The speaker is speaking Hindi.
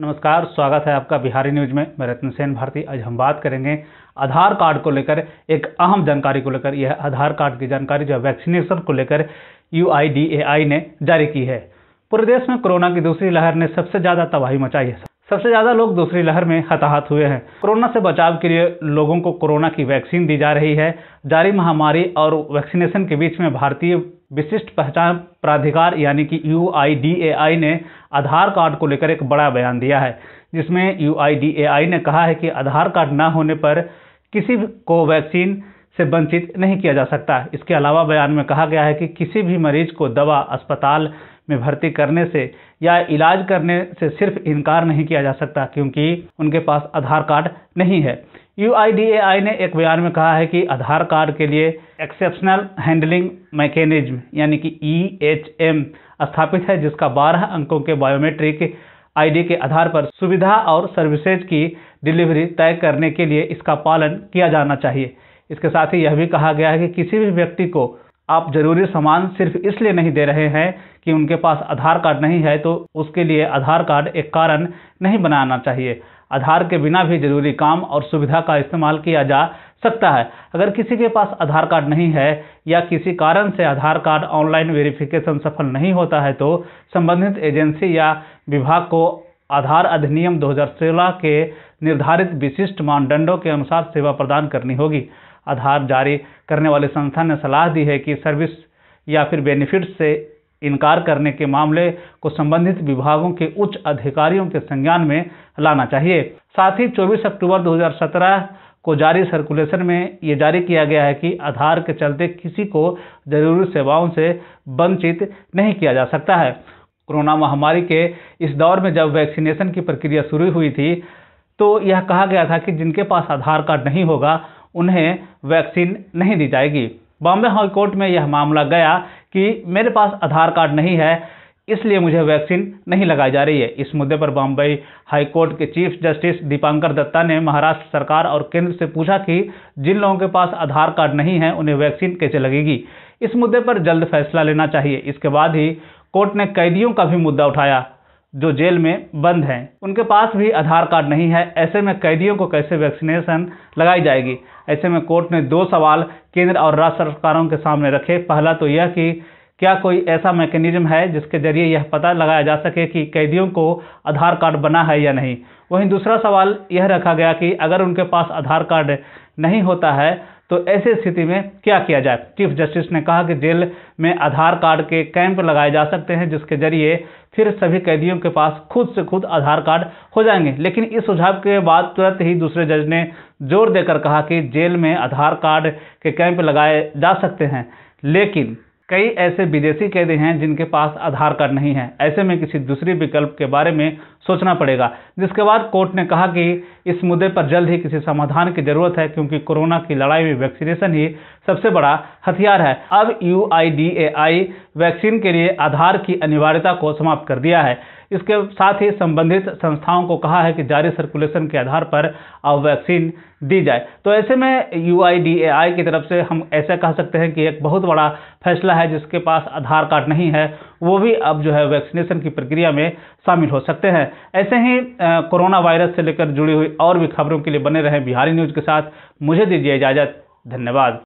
नमस्कार स्वागत है आपका बिहारी न्यूज में मैं रतन सेन भारती आज हम बात करेंगे आधार कार्ड को लेकर एक अहम जानकारी को लेकर यह आधार कार्ड की जानकारी जो वैक्सीनेशन को लेकर यू ने जारी की है पूरे देश में कोरोना की दूसरी लहर ने सबसे ज़्यादा तबाही मचाई है सबसे ज़्यादा लोग दूसरी लहर में हताहत हुए हैं कोरोना से बचाव के लिए लोगों को कोरोना की वैक्सीन दी जा रही है जारी महामारी और वैक्सीनेशन के बीच में भारतीय विशिष्ट पहचान प्राधिकार यानी कि यू ने आधार कार्ड को लेकर एक बड़ा बयान दिया है जिसमें यू ने कहा है कि आधार कार्ड न होने पर किसी को वैक्सीन से वंचित नहीं किया जा सकता इसके अलावा बयान में कहा गया है कि किसी भी मरीज को दवा अस्पताल में भर्ती करने से या इलाज करने से सिर्फ इनकार नहीं किया जा सकता क्योंकि उनके पास आधार कार्ड नहीं है यू ने एक बयान में कहा है कि आधार कार्ड के लिए एक्सेप्शनल हैंडलिंग मैकेनिज्म यानी कि ई e स्थापित है जिसका बारह अंकों के बायोमेट्रिक आईडी के आधार पर सुविधा और सर्विसेज की डिलीवरी तय करने के लिए इसका पालन किया जाना चाहिए इसके साथ ही यह भी कहा गया है कि किसी भी व्यक्ति को आप जरूरी सामान सिर्फ इसलिए नहीं दे रहे हैं कि उनके पास आधार कार्ड नहीं है तो उसके लिए आधार कार्ड एक कारण नहीं बनाना चाहिए आधार के बिना भी जरूरी काम और सुविधा का इस्तेमाल किया जा सकता है अगर किसी के पास आधार कार्ड नहीं है या किसी कारण से आधार कार्ड ऑनलाइन वेरिफिकेशन सफल नहीं होता है तो संबंधित एजेंसी या विभाग को आधार अधिनियम 2016 के निर्धारित विशिष्ट मानदंडों के अनुसार सेवा प्रदान करनी होगी आधार जारी करने वाले संस्थान ने सलाह दी है कि सर्विस या फिर बेनिफिट से इनकार करने के मामले को संबंधित विभागों के उच्च अधिकारियों के संज्ञान में लाना चाहिए साथ ही 24 अक्टूबर 2017 को जारी सर्कुलेशन में ये जारी किया गया है कि आधार के चलते किसी को जरूरी सेवाओं से वंचित नहीं किया जा सकता है कोरोना महामारी के इस दौर में जब वैक्सीनेशन की प्रक्रिया शुरू हुई थी तो यह कहा गया था कि जिनके पास आधार कार्ड नहीं होगा उन्हें वैक्सीन नहीं दी जाएगी बॉम्बे हाईकोर्ट में यह मामला गया कि मेरे पास आधार कार्ड नहीं है इसलिए मुझे वैक्सीन नहीं लगाई जा रही है इस मुद्दे पर बॉम्बे हाईकोर्ट के चीफ जस्टिस दीपांकर दत्ता ने महाराष्ट्र सरकार और केंद्र से पूछा कि जिन लोगों के पास आधार कार्ड नहीं है उन्हें वैक्सीन कैसे लगेगी इस मुद्दे पर जल्द फैसला लेना चाहिए इसके बाद ही कोर्ट ने कैदियों का भी मुद्दा उठाया जो जेल में बंद हैं उनके पास भी आधार कार्ड नहीं है ऐसे में कैदियों को कैसे वैक्सीनेशन लगाई जाएगी ऐसे में कोर्ट ने दो सवाल केंद्र और राज्य सरकारों के सामने रखे पहला तो यह कि क्या कोई ऐसा मैकेनिज्म है जिसके जरिए यह पता लगाया जा सके कि कैदियों को आधार कार्ड बना है या नहीं वहीं दूसरा सवाल यह रखा गया कि अगर उनके पास आधार कार्ड नहीं होता है तो ऐसी स्थिति में क्या किया जाए चीफ जस्टिस ने कहा कि जेल में आधार कार्ड के कैंप लगाए जा सकते हैं जिसके जरिए फिर सभी कैदियों के पास खुद से खुद आधार कार्ड हो जाएंगे लेकिन इस सुझाव के बाद तुरंत ही दूसरे जज ने जोर देकर कहा कि जेल में आधार कार्ड के कैंप लगाए जा सकते हैं लेकिन कई ऐसे विदेशी कैदी हैं जिनके पास आधार कार्ड नहीं है ऐसे में किसी दूसरी विकल्प के बारे में सोचना पड़ेगा जिसके बाद कोर्ट ने कहा कि इस मुद्दे पर जल्द ही किसी समाधान की जरूरत है क्योंकि कोरोना की लड़ाई में वैक्सीनेशन ही सबसे बड़ा हथियार है अब यू वैक्सीन के लिए आधार की अनिवार्यता को समाप्त कर दिया है इसके साथ ही संबंधित संस्थाओं को कहा है कि जारी सर्कुलेशन के आधार पर अब वैक्सीन दी जाए तो ऐसे में यू की तरफ से हम ऐसा कह सकते हैं कि एक बहुत बड़ा फैसला है जिसके पास आधार कार्ड नहीं है वो भी अब जो है वैक्सीनेशन की प्रक्रिया में शामिल हो सकते हैं ऐसे ही कोरोना वायरस से लेकर जुड़ी हुई और भी खबरों के लिए बने रहें बिहारी न्यूज़ के साथ मुझे दीजिए इजाज़त धन्यवाद